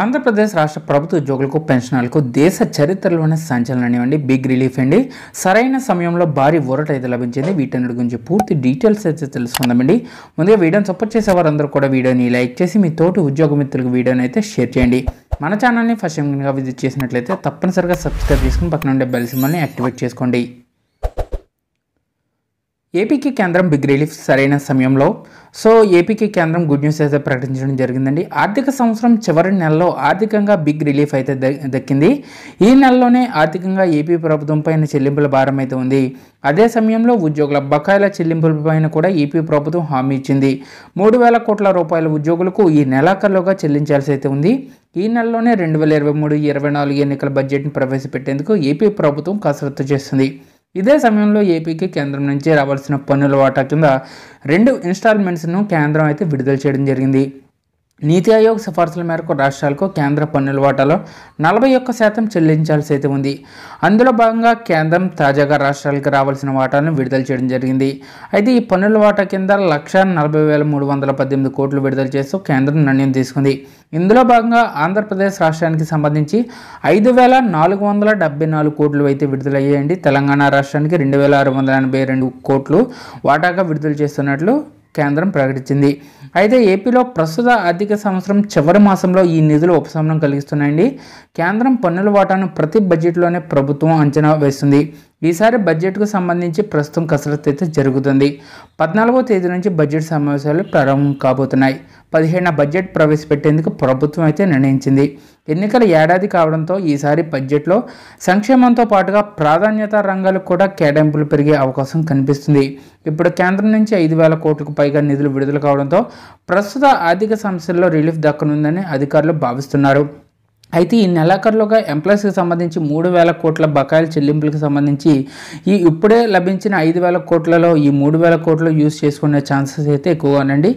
ఆంధ్రప్రదేశ్ రాష్ట్ర ప్రభుత్వ ఉద్యోగులకు పెన్షనర్లకు దేశ చరిత్రలోనే సంచలనమేవండి బిగ్ రిలీఫ్ అండి సరైన సమయంలో భారీ ఊరట అయితే లభించింది వీటన్నిటి గురించి పూర్తి డీటెయిల్స్ అయితే తెలుసుకుందామండి ముందుగా వీడియోని సపోర్ట్ చేసే వారందరూ కూడా వీడియోని లైక్ చేసి మీ తోటి ఉద్యోగ మిత్రులకు వీడియోని అయితే షేర్ చేయండి మన ఛానల్ని ఫస్ట్ టైం విజిట్ చేసినట్లయితే తప్పనిసరిగా సబ్స్క్రైబ్ చేసుకుని పక్కన ఉండే బెల్ యాక్టివేట్ చేసుకోండి ఏపీకి కేంద్రం బిగ్ రిలీఫ్ సరైన సమయంలో సో ఏపీకి కేంద్రం గుడ్ న్యూస్ అయితే ప్రకటించడం జరిగిందండి ఆర్థిక సంవత్సరం చివరి నెలలో ఆర్థికంగా బిగ్ రిలీఫ్ అయితే దక్కింది ఈ నెలలోనే ఆర్థికంగా ఏపీ ప్రభుత్వం పైన చెల్లింపుల భారం అయితే ఉంది అదే సమయంలో ఉద్యోగుల బకాయిల చెల్లింపులపైన కూడా ఏపీ ప్రభుత్వం హామీ ఇచ్చింది మూడు వేల కోట్ల రూపాయల ఉద్యోగులకు ఈ నెలాఖరులోగా చెల్లించాల్సి అయితే ఉంది ఈ నెలలోనే రెండు వేల ఇరవై మూడు ఇరవై నాలుగు ఎన్నికల బడ్జెట్ను ప్రవేశపెట్టేందుకు ఏపీ ప్రభుత్వం కసరత్తు చేస్తుంది ఇదే సమయంలో ఏపీకి కేంద్రం నుంచి రావాల్సిన పన్నుల వాటా కింద రెండు ఇన్స్టాల్మెంట్స్ను కేంద్రం అయితే విడుదల చేయడం జరిగింది నీతి ఆయోగ్ సిఫార్సుల మేరకు రాష్ట్రాలకు కేంద్ర పన్నుల వాటాలో నలభై ఒక్క శాతం చెల్లించాల్సి అయితే ఉంది అందులో భాగంగా కేంద్రం తాజాగా రాష్ట్రాలకు రావాల్సిన వాటాలను విడుదల చేయడం జరిగింది అయితే ఈ పన్నుల వాటా కింద లక్ష నలభై వేల మూడు వందల పద్దెనిమిది కోట్లు విడుదల చేస్తూ కేంద్రం నిర్ణయం తీసుకుంది ఇందులో భాగంగా ఆంధ్రప్రదేశ్ రాష్ట్రానికి సంబంధించి ఐదు వేల నాలుగు వందల డెబ్బై నాలుగు కోట్లు అయితే విడుదలయ్యాయండి తెలంగాణ రాష్ట్రానికి రెండు వేల ఆరు వందల ఎనభై రెండు కోట్లు వాటాగా విడుదల చేస్తున్నట్లు కేంద్రం ప్రకటించింది అయితే ఏపీలో ప్రస్తుత ఆర్థిక సంవత్సరం చివరి మాసంలో ఈ నిధులు ఉపశమనం కలిగిస్తున్నాయండి కేంద్రం పన్నుల వాటాను ప్రతి బడ్జెట్లోనే ప్రభుత్వం అంచనా వేస్తుంది ఈసారి బడ్జెట్కు సంబంధించి ప్రస్తుతం కసరత్తు అయితే జరుగుతుంది పద్నాలుగో తేదీ నుంచి బడ్జెట్ సమావేశాలు ప్రారంభం కాబోతున్నాయి పదిహేన బడ్జెట్ ప్రవేశపెట్టేందుకు ప్రభుత్వం అయితే నిర్ణయించింది ఎన్నికల ఏడాది కావడంతో ఈసారి బడ్జెట్లో సంక్షేమంతో పాటుగా ప్రాధాన్యత రంగాలకు కూడా కేటాయింపులు పెరిగే అవకాశం కనిపిస్తుంది ఇప్పుడు కేంద్రం నుంచి ఐదు వేల కోట్లకు పైగా నిధులు విడుదల కావడంతో ప్రస్తుత ఆర్థిక సమస్యల్లో రిలీఫ్ దక్కనుందని అధికారులు భావిస్తున్నారు అయితే ఈ నెలాఖరులోగా ఎంప్లాయీస్కి సంబంధించి మూడు వేల కోట్ల బకాయిల చెల్లింపులకు సంబంధించి ఈ ఇప్పుడే లభించిన ఐదు వేల కోట్లలో ఈ మూడు వేల కోట్లు యూజ్ చేసుకునే ఛాన్సెస్ అయితే ఎక్కువగానండి